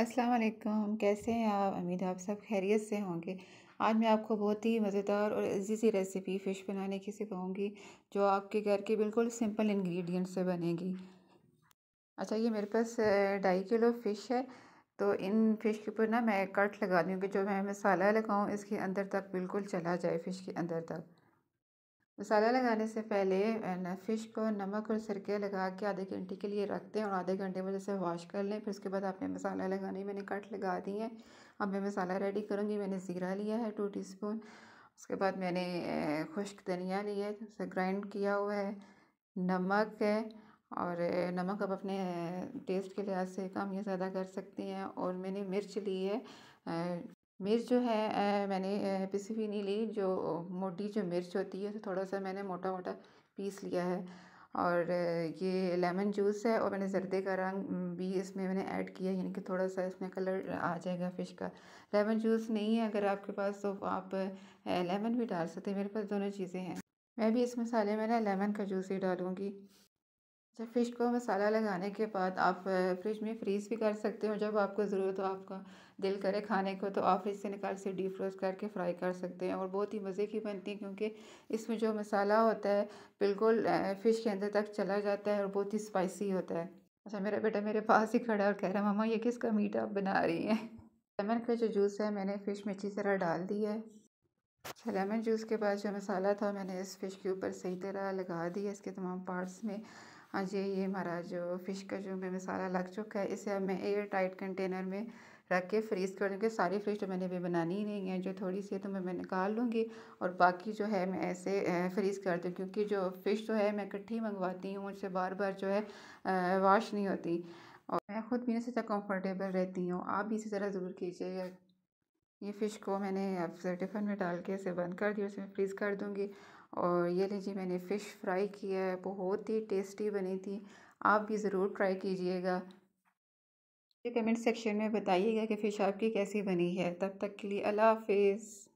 अस्सलाम वालेकुम कैसे हैं आप उम्मीद आप सब खैरियत से होंगे आज मैं आपको बहुत ही मज़ेदार और इजी सी रेसिपी फ़िश बनाने की सिखाऊंगी जो आपके घर के बिल्कुल सिंपल इंग्रेडिएंट से बनेगी अच्छा ये मेरे पास ढाई किलो फ़िश है तो इन फ़िश के ऊपर ना मैं कट लगा दूँगी जो मैं मसाला लगाऊँ इसके अंदर तक बिल्कुल चला जाए फ़िश के अंदर तक मसाला लगाने से पहले फ़िश को नमक और सिरके लगा के आधे घंटे के लिए रख दें और आधे घंटे में जैसे वॉश कर लें फिर उसके बाद आपने मसाला लगाने मैंने कट लगा दी है अब मैं मसाला रेडी करूँगी मैंने ज़ीरा लिया है टू टीस्पून उसके बाद मैंने खुश्क धनिया लिया है उसे ग्राइंड किया हुआ है नमक है और नमक आप अपने टेस्ट के लिहाज से कम या ज़्यादा कर सकती हैं और मैंने मिर्च ली है मिर्च जो है मैंने पिसी हुई नहीं ली जो मोटी जो मिर्च होती है उसे थोड़ा सा मैंने मोटा मोटा पीस लिया है और ये लेमन जूस है और मैंने जर्दे का रंग भी इसमें मैंने ऐड किया यानी कि थोड़ा सा इसमें कलर आ जाएगा फ़िश का लेमन जूस नहीं है अगर आपके पास तो आप लेमन भी डाल सकते हैं मेरे पास दोनों चीज़ें हैं मैं भी इस मसाले में ना लेमन का जूस ही डालूँगी अच्छा फ़िश को मसाला लगाने के बाद आप फ्रिज में फ्रीज़ भी कर सकते हो जब आपको ज़रूरत हो आपका दिल करे खाने को तो आप फ्रिज से निकाल से डीप फ्रोज करके फ्राई कर सकते हैं और बहुत ही मज़े की बनती है क्योंकि इसमें जो मसाला होता है बिल्कुल फ़िश के अंदर तक चला जाता है और बहुत ही स्पाइसी होता है अच्छा मेरा बेटा मेरे पास ही खड़ा और कह रहा है मामा ये किसका मीट आप बना रही हैं लेमन का जो जूस है मैंने फ़िश में अच्छी तरह डाल दिया है अच्छा लेमन जूस के बाद जो मसाला था मैंने इस फ़िश के ऊपर सही तरह लगा दिया इसके तमाम पार्ट्स में हाँ जी ये हमारा जो फ़िश का जो मैं मसाला लग चुका है इसे अब मैं एयर टाइट कंटेनर में रख के फ्रीज़ कर लूँगी सारी फ़िश तो मैंने अभी बनानी ही नहीं है जो थोड़ी सी है तो मैं मैं निकाल लूँगी और बाकी जो है मैं ऐसे फ्रीज़ कर दूँ क्योंकि जो फ़िश तो है मैं इकट्ठी मंगवाती हूँ उससे बार बार जो है वॉश नहीं होती और मैं ख़ुद भी इससे ज़्यादा कम्फर्टेबल रहती हूँ आप भी इसी तरह ज़रूर कीजिएगा ये फ़िश को मैंने अब टिफ़िन में डाल के इसे बंद कर दिया उसमें फ्रीज़ कर दूँगी और ये लीजिए मैंने फ़िश फ्राई किया है बहुत ही टेस्टी बनी थी आप भी ज़रूर ट्राई कीजिएगा कमेंट सेक्शन में बताइएगा कि फ़िश आपकी कैसी बनी है तब तक के लिए अल्लाह हाफिज़